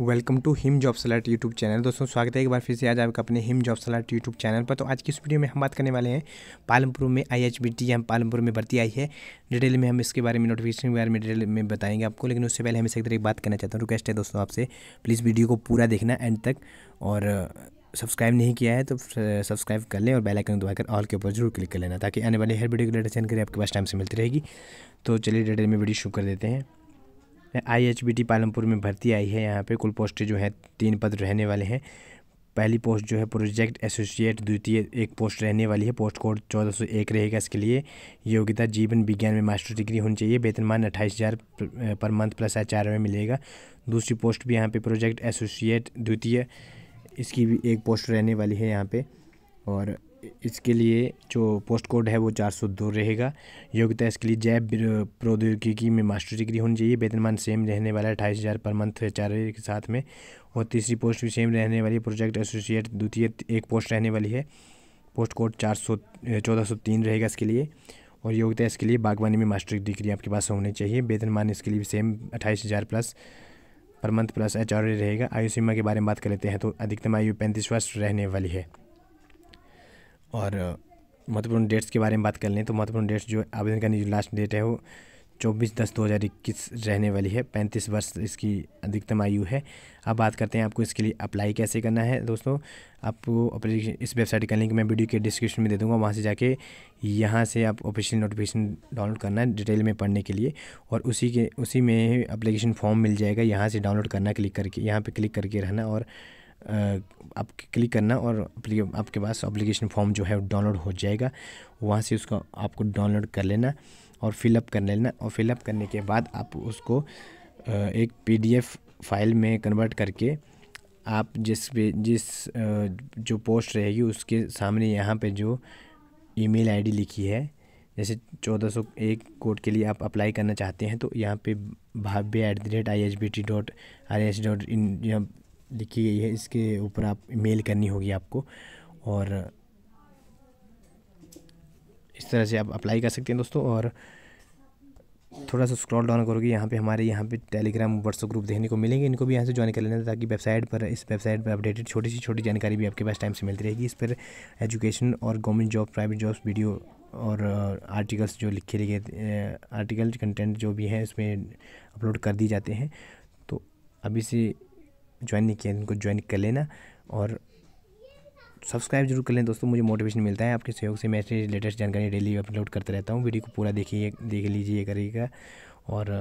welcome to Him job slot YouTube channel दोस्तों स्वागत है एक बार फिर से आज आपका अपने Him job slot YouTube channel पर तो आज की इस वीडियो में हम बात करने वाले हैं पालमपुर में I H B T M Palampur में भर्ती आई है डिटेल में हम इसके बारे में नोटिफिकेशन के बारे में डिटेल में बताएंगे आपको लेकिन उससे पहले हम इसे एक तरह बात करना चाहता हूँ रिक्वेस्ट है दोस्तों आपसे प्लीज़ वीडियो को पूरा देखना एंड तक और सब्सक्राइब नहीं किया है तो सब्सक्राइब कर लें और बेल आइकन दबाकर ऑल के ऊपर जरूर क्लिक कर लेना ताकि आने वाली हर वीडियो की लेटेस्ट जानकारी आपके पास टाइम से मिलती रहेगी तो चलिए डिटेल में वीडियो शुरू कर देते हैं I H B T Palampur में भर्ती आई है यहाँ पे कुल पोस्टें जो है तीन पद रहने वाले हैं पहली पोस्ट जो है प्रोजेक्ट एसोसिएट द्वितीय एक पोस्ट रहने वाली है पोस्ट कोड चौदह सौ एक रहेगा इसके लिए योग्यता जीवन विज्ञान में मास्टर डिग्री होनी चाहिए वेतनमान अट्ठाईस हज़ार पर मंथ प्लस एच में मिलेगा दूसरी पोस्ट भी यहाँ पे प्रोजेक्ट एसोसिएट द्वितीय इसकी भी एक पोस्ट रहने वाली है यहाँ पे और इसके लिए जो पोस्ट कोड है वो चार सौ दो रहेगा योग्यता इसके लिए जैव प्रौद्योगिकी में मास्टर डिग्री होनी चाहिए वेतनमान सेम रहने वाला अठाईस हज़ार पर मंथ एच के साथ में और तीसरी पोस्ट भी सेम रहने वाली प्रोजेक्ट एसोसिएट द्वितीय एक पोस्ट रहने वाली है पोस्ट कोड चार सौ चौदह सौ तीन रहेगा इसके लिए और योग्यता इसके लिए बागवानी में मास्टर डिग्री आपके पास होनी चाहिए वेतनमान इसके लिए सेम अट्ठाईस हज़ार plus per month plus H रहेगा आयु सीमा के बारे में बात कर लेते हैं तो अधिकतम आयु पैंतीस वर्ष रहने वाली है और महत्वपूर्ण डेट्स के बारे में बात कर लें तो महत्वपूर्ण डेट्स जो आवेदन करने की लास्ट डेट है वो चौबीस दस दो हज़ार इक्कीस रहने वाली है पैंतीस वर्ष इसकी अधिकतम आयु है अब बात करते हैं आपको इसके लिए अप्लाई कैसे करना है दोस्तों आपको इस वेबसाइट का लिंक मैं वीडियो के डिस्क्रिप्शन में दे दूंगा वहाँ से जाके यहाँ से आप ऑफिशियल नोटिफिकेशन डाउनलोड करना है डिटेल में पढ़ने के लिए और उसी के उसी में अप्लीकेशन फॉर्म मिल जाएगा यहाँ से डाउनलोड करना क्लिक करके यहाँ पर क्लिक करके रहना और आप क्लिक करना और आपके पास अप्लीकेशन फॉर्म जो है डाउनलोड हो जाएगा वहाँ से उसको आपको डाउनलोड कर लेना और फिलअप कर लेना और फिलअप करने के बाद आप उसको एक पीडीएफ फाइल में कन्वर्ट करके आप जिस पे जिस जो पोस्ट रहेगी उसके सामने यहाँ पे जो ईमेल आईडी लिखी है जैसे चौदह सौ एक कोड के लिए आप अप्लाई करना चाहते हैं तो यहाँ पे भाव्य at the rate I H B T dot R S dot in लिखी गई है इसके ऊपर आप मेल करनी होगी आपको और इस तरह से आप अप्लाई कर सकते हैं दोस्तों और थोड़ा सा स्क्रॉल डाउन करोगे यहाँ पे हमारे यहाँ पे टेलीग्राम व्हाट्सअप ग्रुप देखने को मिलेंगे इनको भी यहाँ से ज्वाइन कर लेना ताकि वेबसाइट पर इस वेबसाइट पर अपडेटेड छोटी सी छोटी जानकारी भी आपके पास टाइम से मिलती रहेगी इस पर एजुकेशन और government job private jobs video और आर्टिकल्स uh, जो लिखे लिखे आर्टिकल uh, कंटेंट जो भी हैं उसमें अपलोड कर दिए जाते हैं तो अभी से ज्वाइन नहीं किया इनको ज्वाइन कर लेना और सब्सक्राइब जरूर कर लें दोस्तों मुझे मोटिवेशन मिलता है आपके सहयोग से मैं लेटेस्ट जानकारी डेली अपलोड करता रहता हूँ वीडियो को पूरा देखिए देख लीजिए करिएगा और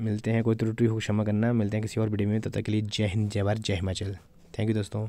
मिलते हैं कोई त्रुटि हो क्षमा करना मिलते हैं किसी और वीडियो में तब तो तक के लिए जय हिंद जय भारत जय हिमाचल थैंक यू दोस्तों